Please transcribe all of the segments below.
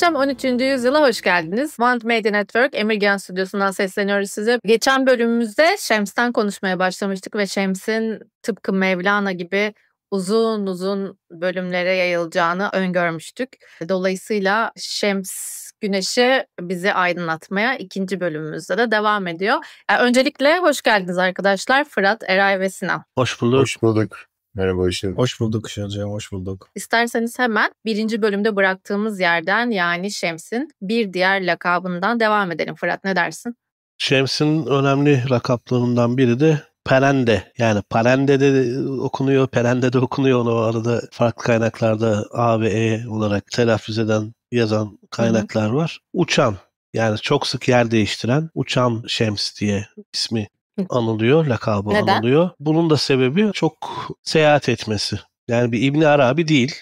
Muhteşem 13. yüzyıla hoş geldiniz. Want Media Network Emirgan Stüdyosu'ndan sesleniyoruz size. Geçen bölümümüzde Şems'ten konuşmaya başlamıştık ve Şems'in tıpkı Mevlana gibi uzun uzun bölümlere yayılacağını öngörmüştük. Dolayısıyla Şems güneşi bizi aydınlatmaya ikinci bölümümüzde de devam ediyor. E, öncelikle hoş geldiniz arkadaşlar Fırat, Eray ve Sinan. Hoş bulduk. Hoş bulduk. Merhaba Işıl. Hoş bulduk Işıl'cığım, hoş bulduk. İsterseniz hemen birinci bölümde bıraktığımız yerden yani Şems'in bir diğer lakabından devam edelim. Fırat ne dersin? Şems'in önemli lakaplarından biri de Perende yani Perende de okunuyor, Perende de okunuyor. Onu arada farklı kaynaklarda A ve E olarak telaffuz eden, yazan kaynaklar Hı-hı. var. Uçan yani çok sık yer değiştiren Uçan Şems diye ismi anılıyor, lakabı Neden? anılıyor. Bunun da sebebi çok seyahat etmesi. Yani bir İbni Arabi değil.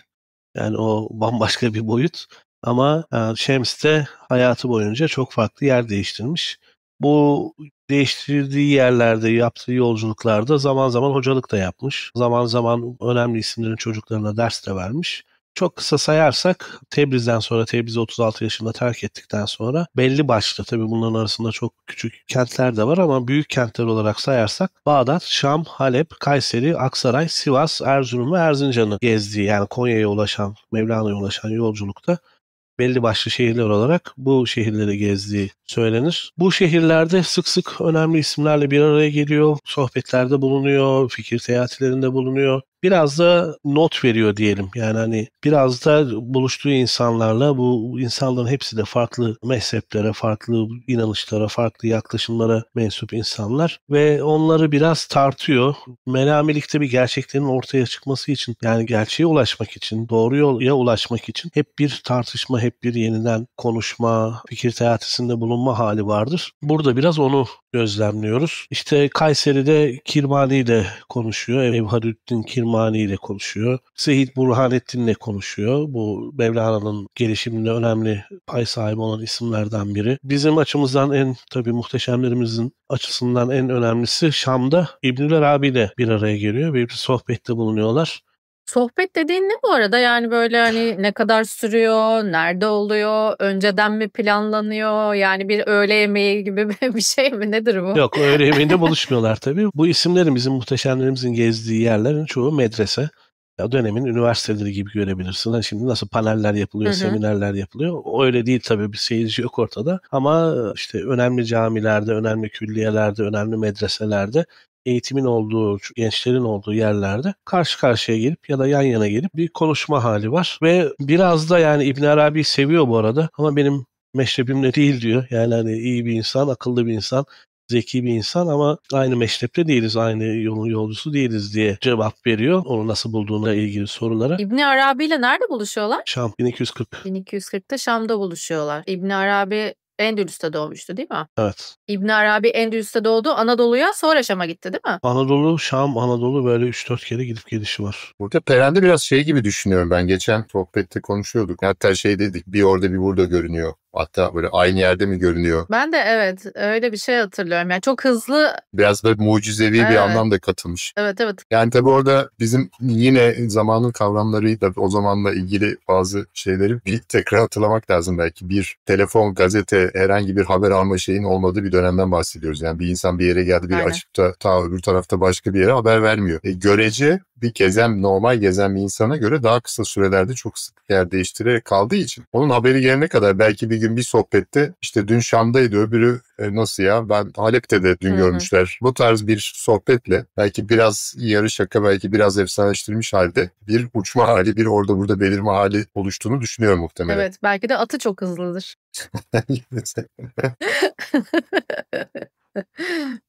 Yani o bambaşka bir boyut. Ama e, Şems de hayatı boyunca çok farklı yer değiştirmiş. Bu değiştirdiği yerlerde, yaptığı yolculuklarda zaman zaman hocalık da yapmış. Zaman zaman önemli isimlerin çocuklarına ders de vermiş. Çok kısa sayarsak Tebriz'den sonra Tebriz'i 36 yaşında terk ettikten sonra belli başlı tabii bunların arasında çok küçük kentler de var ama büyük kentler olarak sayarsak Bağdat, Şam, Halep, Kayseri, Aksaray, Sivas, Erzurum ve Erzincan'ı gezdiği yani Konya'ya ulaşan, Mevlana'ya ulaşan yolculukta belli başlı şehirler olarak bu şehirleri gezdiği söylenir. Bu şehirlerde sık sık önemli isimlerle bir araya geliyor, sohbetlerde bulunuyor, fikir seyahatlerinde bulunuyor biraz da not veriyor diyelim. Yani hani biraz da buluştuğu insanlarla bu insanların hepsi de farklı mezheplere, farklı inanışlara, farklı yaklaşımlara mensup insanlar ve onları biraz tartıyor. Melamilikte bir gerçeklerin ortaya çıkması için yani gerçeğe ulaşmak için, doğru yola ulaşmak için hep bir tartışma, hep bir yeniden konuşma, fikir teatisinde bulunma hali vardır. Burada biraz onu gözlemliyoruz. İşte Kayseri'de Kirmani ile konuşuyor. Evharüddin Kirmani ile konuşuyor. Seyit Burhanettin ile konuşuyor. Bu Mevlana'nın gelişiminde önemli pay sahibi olan isimlerden biri. Bizim açımızdan en tabii muhteşemlerimizin açısından en önemlisi Şam'da İbnül Arabi ile bir araya geliyor ve bir sohbette bulunuyorlar. Sohbet dediğin ne bu arada? Yani böyle hani ne kadar sürüyor, nerede oluyor, önceden mi planlanıyor? Yani bir öğle yemeği gibi bir şey mi? Nedir bu? Yok öğle yemeğinde buluşmuyorlar tabii. Bu isimlerimizin, muhteşemlerimizin gezdiği yerlerin çoğu medrese. Ya dönemin üniversiteleri gibi görebilirsin. Hani şimdi nasıl paneller yapılıyor, hı hı. seminerler yapılıyor. Öyle değil tabii bir seyirci yok ortada. Ama işte önemli camilerde, önemli külliyelerde, önemli medreselerde eğitimin olduğu, gençlerin olduğu yerlerde karşı karşıya gelip ya da yan yana gelip bir konuşma hali var. Ve biraz da yani İbn Arabi seviyor bu arada ama benim meşrebimle değil diyor. Yani hani iyi bir insan, akıllı bir insan, zeki bir insan ama aynı meşrepte değiliz, aynı yolun yolcusu değiliz diye cevap veriyor. Onu nasıl bulduğuna ilgili sorulara. İbni Arabi ile nerede buluşuyorlar? Şam 1240. 1240'ta Şam'da buluşuyorlar. İbni Arabi Endülüs'te doğmuştu değil mi? Evet. İbn Arabi Endülüs'te doğdu. Anadolu'ya sonra Şam'a gitti değil mi? Anadolu, Şam, Anadolu böyle 3-4 kere gidip gelişi var. Burada Peren'de biraz şey gibi düşünüyorum ben. Geçen sohbette konuşuyorduk. Hatta şey dedik bir orada bir burada görünüyor Hatta böyle aynı yerde mi görünüyor? Ben de evet öyle bir şey hatırlıyorum. Yani çok hızlı. Biraz böyle mucizevi evet. bir anlam da katılmış. Evet evet. Yani tabii orada bizim yine zamanın kavramları da o zamanla ilgili bazı şeyleri bir tekrar hatırlamak lazım belki. Bir telefon, gazete, herhangi bir haber alma şeyin olmadığı bir dönemden bahsediyoruz. Yani bir insan bir yere geldi, bir açıp da ta öbür tarafta başka bir yere haber vermiyor. E, görece bir gezen normal gezen bir insana göre daha kısa sürelerde çok sık yer değiştirerek kaldığı için onun haberi gelene kadar belki bir gün bir sohbette işte dün Şam'daydı öbürü e, nasıl ya ben Halep'te de dün Hı-hı. görmüşler. Bu tarz bir sohbetle belki biraz yarı şaka belki biraz efsaneleştirilmiş halde bir uçma hali bir orada burada belirme hali oluştuğunu düşünüyorum muhtemelen. Evet belki de atı çok hızlıdır.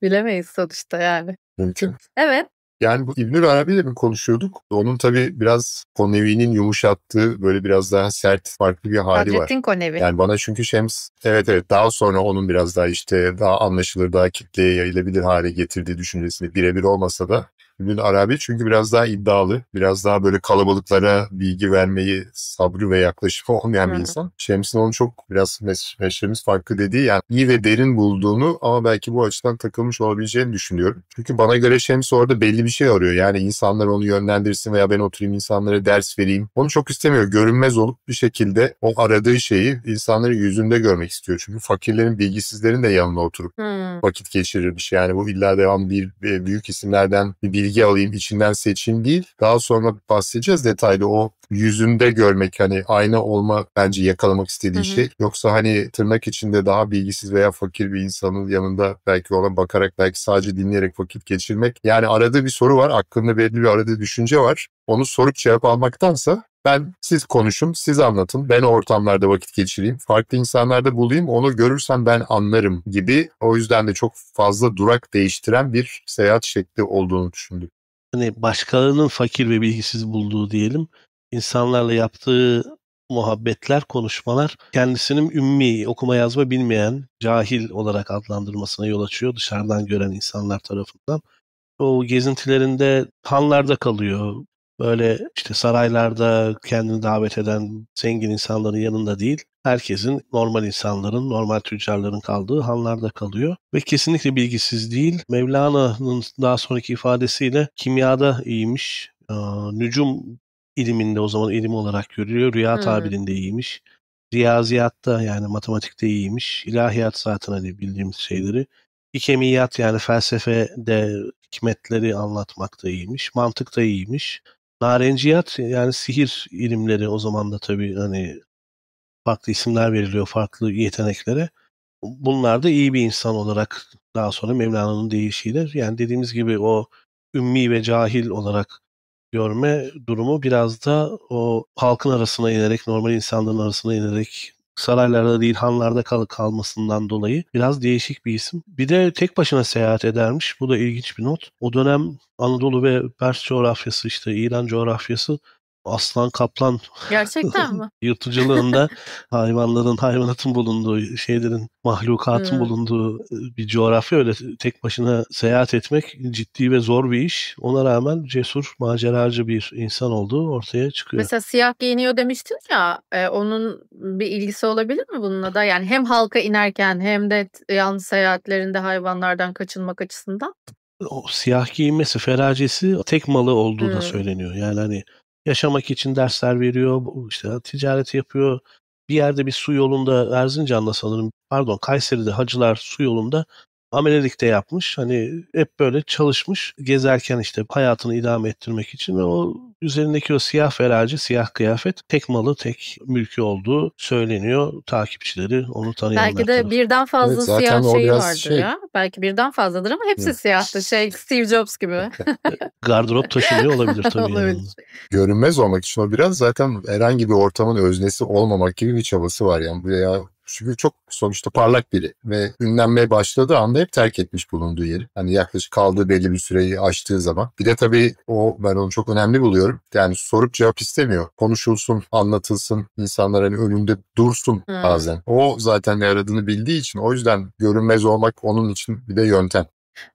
Bilemeyiz sonuçta yani. Mümkün. Evet yani bu İbnül Arabi mi konuşuyorduk? Onun tabii biraz Konevi'nin yumuşattığı böyle biraz daha sert farklı bir hali Hacettin var. Hacettin Konevi. Yani bana çünkü Şems evet evet daha sonra onun biraz daha işte daha anlaşılır daha kitleye yayılabilir hale getirdiği düşüncesini birebir olmasa da Ümit Arabi çünkü biraz daha iddialı, biraz daha böyle kalabalıklara bilgi vermeyi sabrı ve yaklaşımı olmayan bir insan. Şems'in onun çok biraz mes meşremiz farklı dediği yani iyi ve derin bulduğunu ama belki bu açıdan takılmış olabileceğini düşünüyorum. Çünkü bana göre Şems orada belli bir şey arıyor. Yani insanlar onu yönlendirsin veya ben oturayım insanlara ders vereyim. Onu çok istemiyor. Görünmez olup bir şekilde o aradığı şeyi insanların yüzünde görmek istiyor. Çünkü fakirlerin, bilgisizlerin de yanına oturup hmm. vakit geçirirmiş. Yani bu illa devam bir, bir büyük isimlerden bir bilgi alayım, içinden seçim değil. Daha sonra bahsedeceğiz detaylı o yüzünde görmek hani ayna olma bence yakalamak istediği hı hı. şey. Yoksa hani tırnak içinde daha bilgisiz veya fakir bir insanın yanında belki ona bakarak belki sadece dinleyerek vakit geçirmek. Yani arada bir soru var, aklında belli bir arada düşünce var. Onu sorup cevap almaktansa ben siz konuşun, siz anlatın. Ben o ortamlarda vakit geçireyim. Farklı insanlarda bulayım. Onu görürsem ben anlarım gibi. O yüzden de çok fazla durak değiştiren bir seyahat şekli olduğunu düşündüm. Hani başkalarının fakir ve bilgisiz bulduğu diyelim. insanlarla yaptığı muhabbetler, konuşmalar kendisinin ümmi, okuma yazma bilmeyen, cahil olarak adlandırmasına yol açıyor dışarıdan gören insanlar tarafından. O gezintilerinde hanlarda kalıyor, böyle işte saraylarda kendini davet eden zengin insanların yanında değil, herkesin normal insanların, normal tüccarların kaldığı hanlarda kalıyor ve kesinlikle bilgisiz değil. Mevlana'nın daha sonraki ifadesiyle kimyada iyiymiş, nücum iliminde o zaman ilim olarak görülüyor, rüya tabirinde iyiymiş. Riyaziyatta yani matematikte iyiymiş. İlahiyat zaten hani bildiğimiz şeyleri. Hikemiyat yani felsefede hikmetleri anlatmakta iyiymiş. Mantıkta iyiymiş narenciyat yani sihir ilimleri o zaman da tabii hani farklı isimler veriliyor farklı yeteneklere. Bunlar da iyi bir insan olarak daha sonra Mevlana'nın deyişiyle yani dediğimiz gibi o ümmi ve cahil olarak görme durumu biraz da o halkın arasına inerek, normal insanların arasına inerek saraylarda değil hanlarda kal kalmasından dolayı biraz değişik bir isim. Bir de tek başına seyahat edermiş. Bu da ilginç bir not. O dönem Anadolu ve Pers coğrafyası işte İran coğrafyası aslan kaplan gerçekten mi? yırtıcılığında hayvanların, hayvanatın bulunduğu, şeylerin, mahlukatın hmm. bulunduğu e, bir coğrafya öyle tek başına seyahat etmek ciddi ve zor bir iş. Ona rağmen cesur, maceracı bir insan olduğu ortaya çıkıyor. Mesela siyah giyiniyor demiştin ya, e, onun bir ilgisi olabilir mi bununla da? Yani hem halka inerken hem de yalnız seyahatlerinde hayvanlardan kaçınmak açısından o siyah giyinmesi, feracesi tek malı olduğu hmm. da söyleniyor. Yani hani yaşamak için dersler veriyor, işte ticaret yapıyor. Bir yerde bir su yolunda Erzincan'da sanırım, pardon Kayseri'de hacılar su yolunda Amelilikte yapmış. Hani hep böyle çalışmış. Gezerken işte hayatını idame ettirmek için o üzerindeki o siyah feracı, siyah kıyafet tek malı, tek mülkü olduğu söyleniyor. Takipçileri onu tanıyanlar. Belki de birden fazla evet, siyah şey vardır şey... ya. Belki birden fazladır ama hepsi Hı. siyahtı. Şey Steve Jobs gibi. Gardırop taşınıyor olabilir tabii. olabilir. Görünmez olmak için o biraz zaten herhangi bir ortamın öznesi olmamak gibi bir çabası var. Yani veya. Çünkü çok sonuçta parlak biri ve ünlenmeye başladığı anda hep terk etmiş bulunduğu yeri. Hani yaklaşık kaldığı belli bir süreyi aştığı zaman. Bir de tabii o ben onu çok önemli buluyorum. Yani sorup cevap istemiyor. Konuşulsun, anlatılsın, insanlar hani önünde dursun hmm. bazen. O zaten ne aradığını bildiği için o yüzden görünmez olmak onun için bir de yöntem.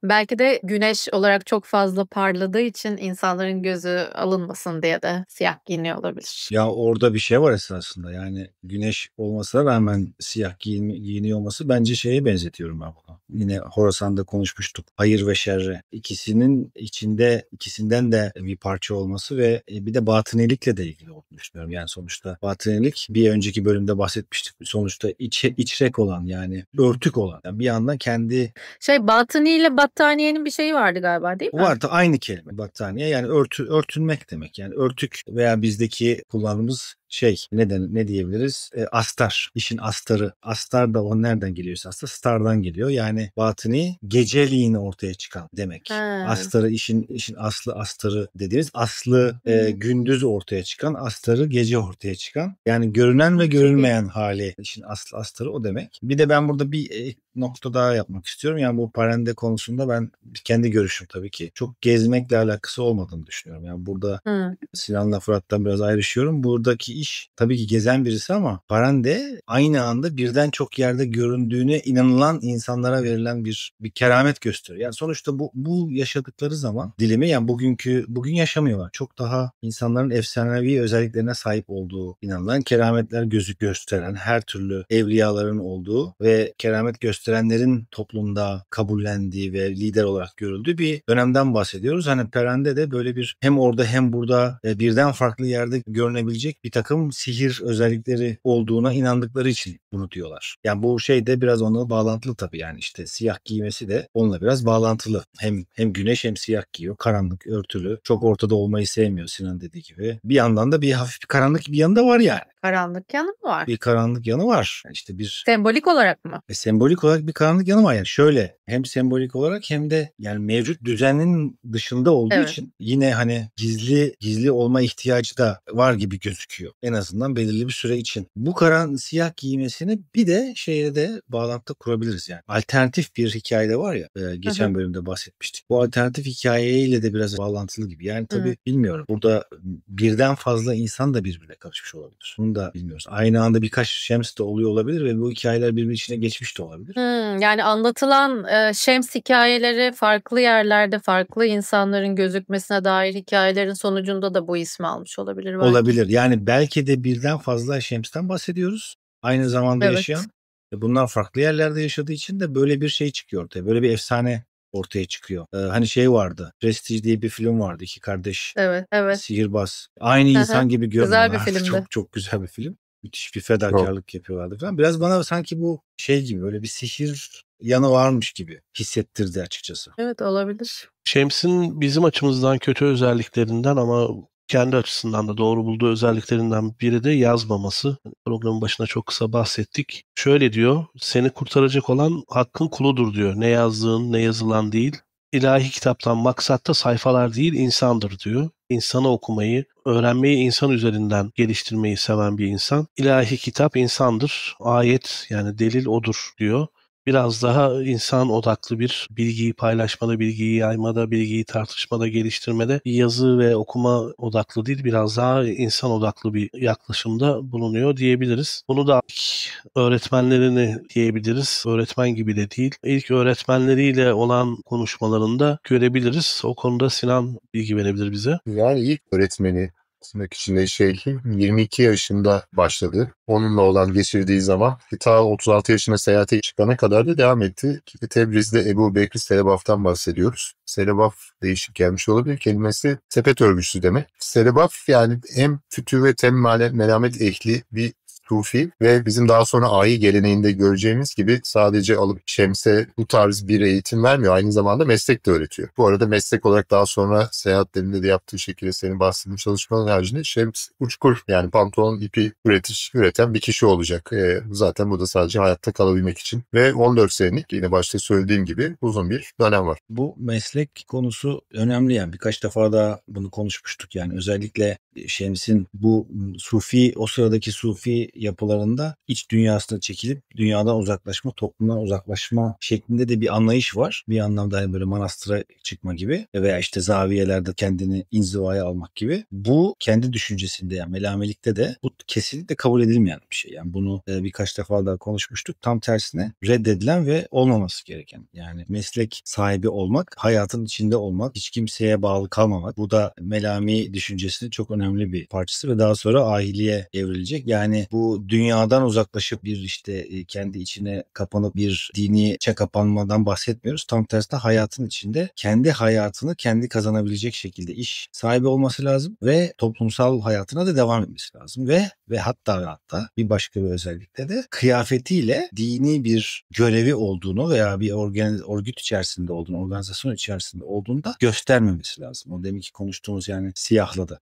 Belki de güneş olarak çok fazla parladığı için insanların gözü alınmasın diye de siyah giyiniyor olabilir. Ya orada bir şey var esasında yani güneş olmasına rağmen siyah giyin, giyiniyor olması bence şeye benzetiyorum ben bunu. Yine Horasan'da konuşmuştuk hayır ve şerre. ikisinin içinde ikisinden de bir parça olması ve e, bir de batınilikle de ilgili olduğunu düşünüyorum. Yani sonuçta batınilik bir önceki bölümde bahsetmiştik. Sonuçta iç içrek olan yani örtük olan yani bir yandan kendi... Şey batıniyle de battaniyenin bir şeyi vardı galiba değil mi? Vardı aynı kelime battaniye yani örtü, örtünmek demek yani örtük veya bizdeki kullandığımız şey neden ne diyebiliriz? E, astar. İşin astarı. Astar da o nereden geliyorsa astar stardan geliyor. Yani batini geceliğin ortaya çıkan demek. Ha. Astarı işin işin aslı astarı dediğimiz aslı e, gündüz ortaya çıkan astarı gece ortaya çıkan. Yani görünen ve görünmeyen hali işin aslı astarı o demek. Bir de ben burada bir e, nokta daha yapmak istiyorum. Yani bu parende konusunda ben kendi görüşüm tabii ki çok gezmekle alakası olmadığını düşünüyorum. Yani burada hmm. Sinan'la Fırat'tan biraz ayrışıyorum. Buradaki iş. Tabii ki gezen birisi ama Parande aynı anda birden çok yerde göründüğüne inanılan insanlara verilen bir bir keramet gösteriyor. Yani sonuçta bu bu yaşadıkları zaman dilimi yani bugünkü bugün yaşamıyorlar. Çok daha insanların efsanevi özelliklerine sahip olduğu inanılan kerametler gözü gösteren her türlü evliyaların olduğu ve keramet gösterenlerin toplumda kabullendiği ve lider olarak görüldüğü bir dönemden bahsediyoruz. Hani Perende de böyle bir hem orada hem burada e, birden farklı yerde görünebilecek bir takım takım sihir özellikleri olduğuna inandıkları için bunu diyorlar. Yani bu şey de biraz onunla bağlantılı tabii yani işte siyah giymesi de onunla biraz bağlantılı. Hem hem güneş hem siyah giyiyor. Karanlık, örtülü. Çok ortada olmayı sevmiyor Sinan dediği gibi. Bir yandan da bir hafif bir karanlık bir yanı da var yani. Karanlık yanı mı var? Bir karanlık yanı var. İşte bir sembolik olarak mı? E, sembolik olarak bir karanlık yanı var. Yani şöyle hem sembolik olarak hem de yani mevcut düzenin dışında olduğu evet. için yine hani gizli gizli olma ihtiyacı da var gibi gözüküyor. En azından belirli bir süre için. Bu karan siyah giymesini bir de şeye de bağlantı kurabiliriz yani. Alternatif bir hikayede var ya e, geçen Hı-hı. bölümde bahsetmiştik. Bu alternatif hikayeyle de biraz bağlantılı gibi. Yani tabii Hı-hı. bilmiyorum. Burada birden fazla insan da birbirine karışmış olabilir. Bunun da bilmiyoruz. Aynı anda birkaç şems de oluyor olabilir ve bu hikayeler birbirinin içine geçmiş de olabilir. Hmm, yani anlatılan e, şems hikayeleri farklı yerlerde farklı insanların gözükmesine dair hikayelerin sonucunda da bu ismi almış olabilir. Belki. Olabilir. Yani belki de birden fazla şemsten bahsediyoruz. Aynı zamanda evet. yaşayan. E, bunlar farklı yerlerde yaşadığı için de böyle bir şey çıkıyor ortaya. Böyle bir efsane ortaya çıkıyor. Ee, hani şey vardı. Prestige diye bir film vardı. İki kardeş. Evet, evet. Sihirbaz. Aynı insan gibi görünüyorlar. Güzel bir ah, filmdi. Çok çok güzel bir film. Müthiş bir fedakarlık Yok. yapıyorlardı falan. Biraz bana sanki bu şey gibi böyle bir sihir yanı varmış gibi hissettirdi açıkçası. Evet olabilir. Şems'in bizim açımızdan kötü özelliklerinden ama kendi açısından da doğru bulduğu özelliklerinden biri de yazmaması. Programın başına çok kısa bahsettik. Şöyle diyor, seni kurtaracak olan hakkın kuludur diyor. Ne yazdığın ne yazılan değil. İlahi kitaptan maksatta sayfalar değil insandır diyor. İnsana okumayı, öğrenmeyi insan üzerinden geliştirmeyi seven bir insan. İlahi kitap insandır, ayet yani delil odur diyor biraz daha insan odaklı bir bilgiyi paylaşmada, bilgiyi yaymada, bilgiyi tartışmada, geliştirmede yazı ve okuma odaklı değil biraz daha insan odaklı bir yaklaşımda bulunuyor diyebiliriz. Bunu da öğretmenlerini diyebiliriz. Öğretmen gibi de değil. İlk öğretmenleriyle olan konuşmalarında görebiliriz. O konuda Sinan bilgi verebilir bize. Yani ilk öğretmeni tırnak içinde şey 22 yaşında başladı. Onunla olan geçirdiği zaman ta 36 yaşına seyahate çıkana kadar da devam etti. Tebriz'de Ebu Bekri Selebaf'tan bahsediyoruz. Selebaf değişik gelmiş olabilir. Kelimesi sepet örgüsü demek. Selebaf yani hem fütüvet hem melamet ehli bir Sufi ve bizim daha sonra ayi geleneğinde göreceğimiz gibi sadece alıp şemse bu tarz bir eğitim vermiyor. Aynı zamanda meslek de öğretiyor. Bu arada meslek olarak daha sonra seyahatlerinde de yaptığı şekilde senin bahsettiğin çalışmanın haricinde şems uçkur yani pantolon ipi üretiş, üreten bir kişi olacak. E, zaten bu da sadece hayatta kalabilmek için. Ve 14 senelik yine başta söylediğim gibi uzun bir dönem var. Bu meslek konusu önemli yani. Birkaç defa da bunu konuşmuştuk yani. Özellikle Şems'in bu Sufi, o sıradaki Sufi yapılarında iç dünyasına çekilip dünyadan uzaklaşma, toplumdan uzaklaşma şeklinde de bir anlayış var. Bir anlamda hani böyle manastıra çıkma gibi veya işte zaviyelerde kendini inzivaya almak gibi. Bu kendi düşüncesinde yani melamelikte de bu kesinlikle kabul edilmeyen bir şey. Yani bunu e, birkaç defa daha konuşmuştuk. Tam tersine reddedilen ve olmaması gereken. Yani meslek sahibi olmak, hayatın içinde olmak, hiç kimseye bağlı kalmamak. Bu da melami düşüncesinin çok önemli bir parçası ve daha sonra ahiliye evrilecek. Yani bu bu dünyadan uzaklaşıp bir işte e, kendi içine kapanıp bir dini kapanmadan bahsetmiyoruz. Tam tersine hayatın içinde kendi hayatını kendi kazanabilecek şekilde iş sahibi olması lazım ve toplumsal hayatına da devam etmesi lazım ve ve hatta ve hatta bir başka bir özellikle de kıyafetiyle dini bir görevi olduğunu veya bir organ, örgüt içerisinde olduğunu, organizasyon içerisinde olduğunu da göstermemesi lazım. O deminki konuştuğumuz yani siyahla da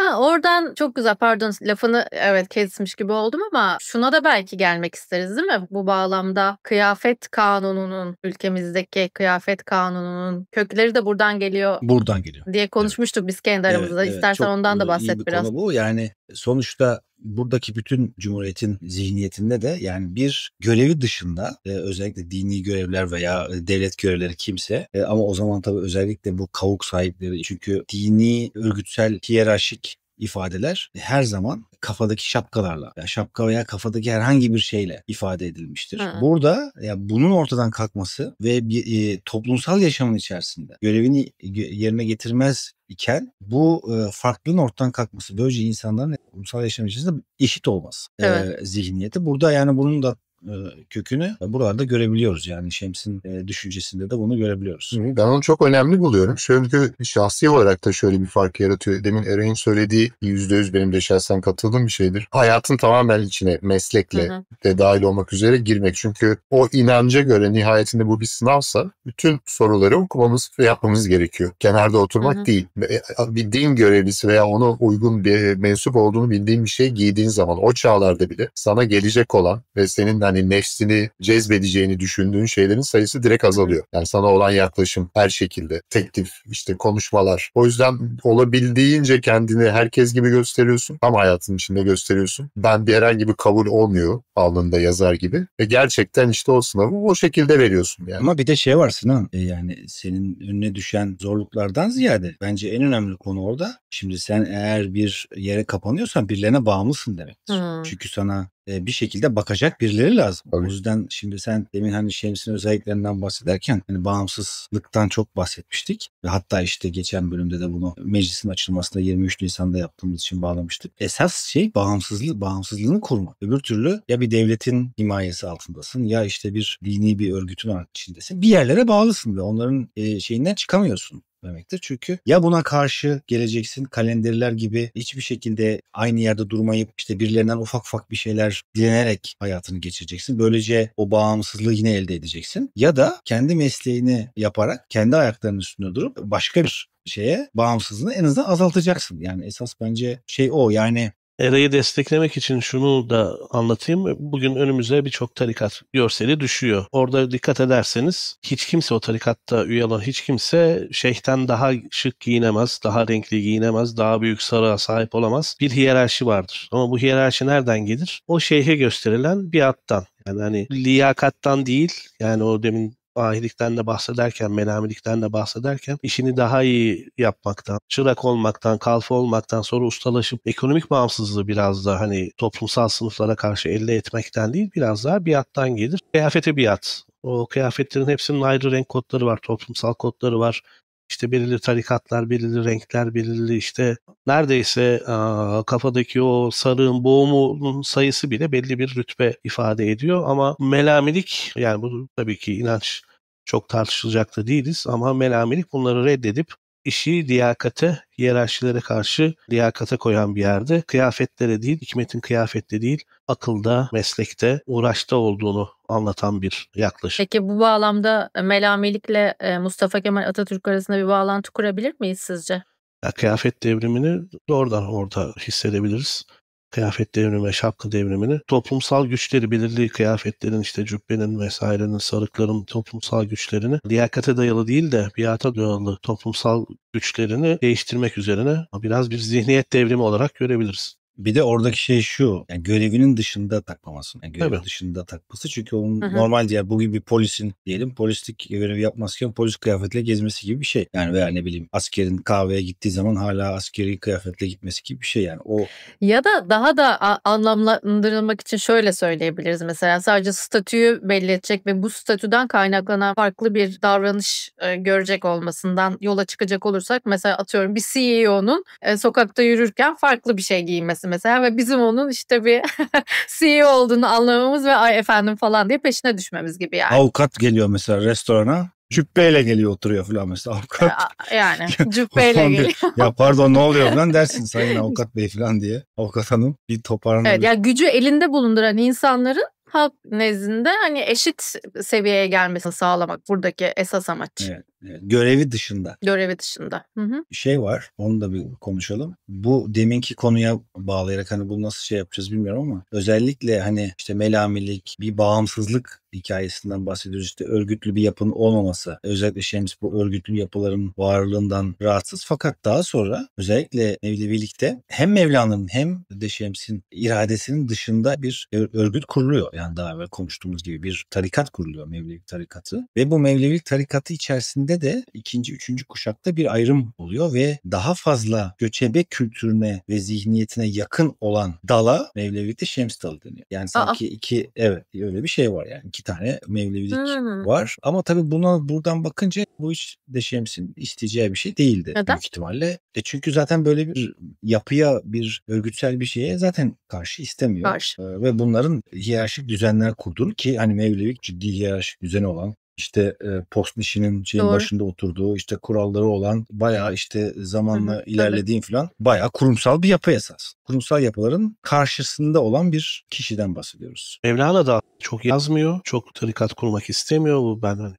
Ha, oradan çok güzel pardon lafını evet kesmiş gibi oldum ama şuna da belki gelmek isteriz değil mi? Bu bağlamda kıyafet kanununun ülkemizdeki kıyafet kanununun kökleri de buradan geliyor. Buradan geliyor. Diye konuşmuştuk evet. biz kendi aramızda. Evet, İstersen evet, ondan da bahset iyi bir biraz. Konu bu. Yani Sonuçta buradaki bütün cumhuriyetin zihniyetinde de yani bir görevi dışında e, özellikle dini görevler veya e, devlet görevleri kimse e, ama o zaman tabii özellikle bu kavuk sahipleri çünkü dini örgütsel hiyerarşik ifadeler e, her zaman kafadaki şapkalarla ya şapka veya kafadaki herhangi bir şeyle ifade edilmiştir. Hı. Burada ya bunun ortadan kalkması ve bir e, toplumsal yaşamın içerisinde görevini yerine getirmez iken bu e, farklılığın ortadan kalkması böylece insanların toplumsal yaşam içerisinde eşit olmaz e, evet. e, zihniyeti. Burada yani bunun da e, kökünü buralarda görebiliyoruz. Yani Şems'in e, düşüncesinde de bunu görebiliyoruz. Ben onu çok önemli buluyorum. Çünkü şahsi olarak da şöyle bir fark yaratıyor. Demin Eray'ın söylediği %100 benim de şahsen katıldığım bir şeydir. Hayatın tamamen içine meslekle hı hı. de dahil olmak üzere girmek. Çünkü o inanca göre nihayetinde bu bir sınavsa bütün soruları okumamız ve yapmamız gerekiyor. Kenarda oturmak hı hı. değil. E, bir din görevlisi veya ona uygun bir mensup olduğunu bildiğin bir şey giydiğin zaman o çağlarda bile sana gelecek olan ve senin hani nefsini cezbedeceğini düşündüğün şeylerin sayısı direkt azalıyor. Yani sana olan yaklaşım her şekilde teklif işte konuşmalar. O yüzden olabildiğince kendini herkes gibi gösteriyorsun. Tam hayatın içinde gösteriyorsun. Ben bir herhangi bir kabul olmuyor alnında yazar gibi. Ve gerçekten işte o sınavı o şekilde veriyorsun yani. Ama bir de şey var Sinan. E yani senin önüne düşen zorluklardan ziyade bence en önemli konu orada. Şimdi sen eğer bir yere kapanıyorsan birilerine bağımlısın demektir. Hmm. Çünkü sana e, bir şekilde bakacak birileri lazım. Tabii. O yüzden şimdi sen demin hani Şems'in özelliklerinden bahsederken hani bağımsızlıktan çok bahsetmiştik. Ve hatta işte geçen bölümde de bunu meclisin açılmasında 23 Nisan'da yaptığımız için bağlamıştık. Esas şey bağımsızlık, bağımsızlığını korumak. Öbür türlü ya bir devletin himayesi altındasın ya işte bir dini bir örgütün içindesin. Bir yerlere bağlısın ve onların e, şeyinden çıkamıyorsun demektir. Çünkü ya buna karşı geleceksin kalenderiler gibi hiçbir şekilde aynı yerde durmayıp işte birilerinden ufak ufak bir şeyler dilenerek hayatını geçireceksin. Böylece o bağımsızlığı yine elde edeceksin. Ya da kendi mesleğini yaparak kendi ayaklarının üstünde durup başka bir şeye bağımsızlığını en azından azaltacaksın. Yani esas bence şey o yani Era'yı desteklemek için şunu da anlatayım. Bugün önümüze birçok tarikat görseli düşüyor. Orada dikkat ederseniz hiç kimse o tarikatta üye olan hiç kimse şeyhten daha şık giyinemez, daha renkli giyinemez, daha büyük sarığa sahip olamaz. Bir hiyerarşi vardır. Ama bu hiyerarşi nereden gelir? O şeyhe gösterilen bir attan. Yani hani liyakattan değil yani o demin ahilikten de bahsederken, melamilikten de bahsederken işini daha iyi yapmaktan, çırak olmaktan, kalfa olmaktan sonra ustalaşıp ekonomik bağımsızlığı biraz da hani toplumsal sınıflara karşı elde etmekten değil biraz daha biattan gelir. Kıyafete biat. O kıyafetlerin hepsinin ayrı renk kodları var, toplumsal kodları var işte belirli tarikatlar, belirli renkler, belirli işte neredeyse aa, kafadaki o sarığın boğumunun sayısı bile belli bir rütbe ifade ediyor ama melamilik yani bu tabii ki inanç çok tartışılacak da değiliz ama melamelik bunları reddedip işi liyakate, hiyerarşilere karşı liyakata koyan bir yerde kıyafetlere değil, hikmetin kıyafette değil, akılda, meslekte, uğraşta olduğunu anlatan bir yaklaşım. Peki bu bağlamda e, melamelikle e, Mustafa Kemal Atatürk arasında bir bağlantı kurabilir miyiz sizce? Ya, kıyafet devrimini doğrudan orada hissedebiliriz kıyafet devrimi ve şapka devrimini toplumsal güçleri belirli kıyafetlerin işte cübbenin vesairenin sarıkların toplumsal güçlerini liyakate dayalı değil de biata dayalı toplumsal güçlerini değiştirmek üzerine biraz bir zihniyet devrimi olarak görebiliriz. Bir de oradaki şey şu. Yani görevinin dışında takmaması. Yani görev Tabii. dışında takması. Çünkü onun Hı-hı. normal diğer bugün bir polisin diyelim polislik görevi yapmazken polis kıyafetle gezmesi gibi bir şey. Yani veya ne bileyim askerin kahveye gittiği zaman hala askeri kıyafetle gitmesi gibi bir şey yani. O Ya da daha da a- anlamlandırılmak için şöyle söyleyebiliriz mesela sadece statüyü belli edecek ve bu statüden kaynaklanan farklı bir davranış e, görecek olmasından yola çıkacak olursak mesela atıyorum bir CEO'nun e, sokakta yürürken farklı bir şey giymesi tanesi mesela ve bizim onun işte bir CEO olduğunu anlamamız ve ay efendim falan diye peşine düşmemiz gibi yani. Avukat geliyor mesela restorana cübbeyle geliyor oturuyor falan mesela avukat. Yani cübbeyle geliyor. ya pardon ne oluyor falan dersin sayın avukat bey falan diye. Avukat hanım bir toparlanır. Evet ya yani gücü elinde bulunduran insanların halk nezdinde hani eşit seviyeye gelmesini sağlamak buradaki esas amaç. Evet görevi dışında. Görevi dışında. Hı hı. Şey var onu da bir konuşalım. Bu deminki konuya bağlayarak hani bunu nasıl şey yapacağız bilmiyorum ama özellikle hani işte melamilik bir bağımsızlık hikayesinden bahsediyoruz. İşte örgütlü bir yapının olmaması. Özellikle Şems bu örgütlü yapıların varlığından rahatsız. Fakat daha sonra özellikle Mevlevilikte hem Mevlana'nın hem de Şems'in iradesinin dışında bir örgüt kuruluyor. Yani daha evvel konuştuğumuz gibi bir tarikat kuruluyor mevlilik tarikatı. Ve bu mevlilik tarikatı içerisinde döneminde de ikinci, üçüncü kuşakta bir ayrım oluyor ve daha fazla göçebe kültürüne ve zihniyetine yakın olan dala Mevlevilikte Şems dalı deniyor. Yani sanki Aa. iki evet öyle bir şey var yani iki tane Mevlevilik hmm. var ama tabii buna buradan bakınca bu iş de Şems'in isteyeceği bir şey değildi Neden? büyük ihtimalle. E çünkü zaten böyle bir yapıya bir örgütsel bir şeye zaten karşı istemiyor. Karşı. Ee, ve bunların hiyerarşik düzenler kurduğunu ki hani Mevlevilik ciddi hiyerarşik düzeni olan işte e, Postnişi'nin şeyin Doğru. başında oturduğu işte kuralları olan bayağı işte zamanla Hı-hı, ilerlediğin falan bayağı kurumsal bir yapı esas. Kurumsal yapıların karşısında olan bir kişiden bahsediyoruz. Mevlana da çok yazmıyor. Çok tarikat kurmak istemiyor. Bu ben hani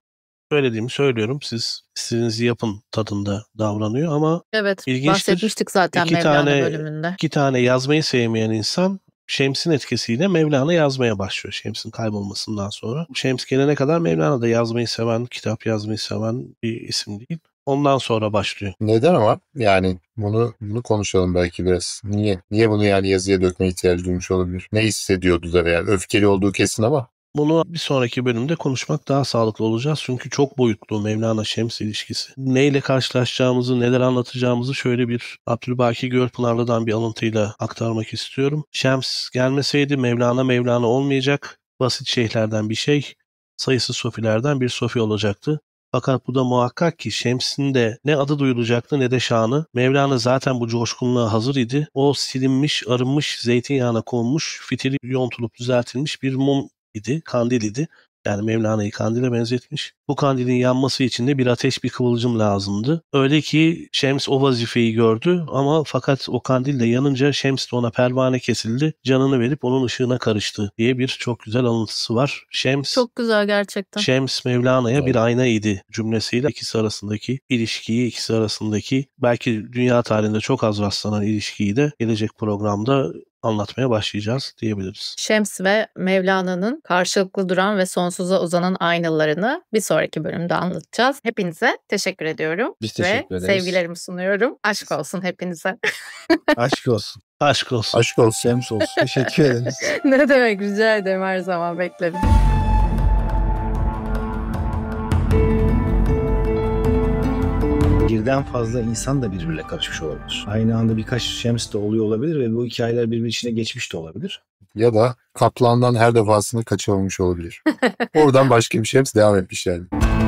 söylediğimi söylüyorum. Siz istediğinizi yapın tadında davranıyor ama evet, ilginçtir. bahsetmiştik zaten iki Mevlana tane, bölümünde. İki tane yazmayı sevmeyen insan Şems'in etkisiyle Mevlana yazmaya başlıyor Şems'in kaybolmasından sonra. Şems gelene kadar Mevlana da yazmayı seven, kitap yazmayı seven bir isim değil. Ondan sonra başlıyor. Neden ama? Yani bunu bunu konuşalım belki biraz. Niye? Niye bunu yani yazıya dökme ihtiyacı duymuş olabilir? Ne hissediyordu da veya Öfkeli olduğu kesin ama bunu bir sonraki bölümde konuşmak daha sağlıklı olacağız. Çünkü çok boyutlu Mevlana Şems ilişkisi. Neyle karşılaşacağımızı, neler anlatacağımızı şöyle bir Abdülbaki Gölpınarlı'dan bir alıntıyla aktarmak istiyorum. Şems gelmeseydi Mevlana Mevlana olmayacak. Basit şeyhlerden bir şey, sayısız sofilerden bir sofi olacaktı. Fakat bu da muhakkak ki Şems'in de ne adı duyulacaktı ne de şanı. Mevlana zaten bu coşkunluğa hazır idi. O silinmiş, arınmış, zeytinyağına konmuş, fitili yontulup düzeltilmiş bir mum idi, kandil idi. Yani Mevlana'yı kandile benzetmiş. Bu kandilin yanması için de bir ateş, bir kıvılcım lazımdı. Öyle ki Şems o vazifeyi gördü ama fakat o kandil de yanınca Şems de ona pervane kesildi. Canını verip onun ışığına karıştı diye bir çok güzel alıntısı var. Şems Çok güzel gerçekten. Şems Mevlana'ya bir ayna idi cümlesiyle ikisi arasındaki ilişkiyi, ikisi arasındaki belki dünya tarihinde çok az rastlanan ilişkiyi de gelecek programda anlatmaya başlayacağız diyebiliriz. Şems ve Mevlana'nın karşılıklı duran ve sonsuza uzanan aynalarını bir sonraki bölümde anlatacağız. Hepinize teşekkür ediyorum. Biz teşekkür ve ederiz. sevgilerimi sunuyorum. Aşk olsun hepinize. Aşk olsun. Aşk olsun. Aşk olsun. Şems olsun. Teşekkür ederiz. ne demek rica ederim her zaman beklerim. birden fazla insan da birbirle karışmış olabilir. Aynı anda birkaç şems de oluyor olabilir ve bu hikayeler birbirinin içine geçmiş de olabilir. Ya da kaplandan her defasında kaçırılmış olabilir. Oradan başka bir şems devam etmiş yani.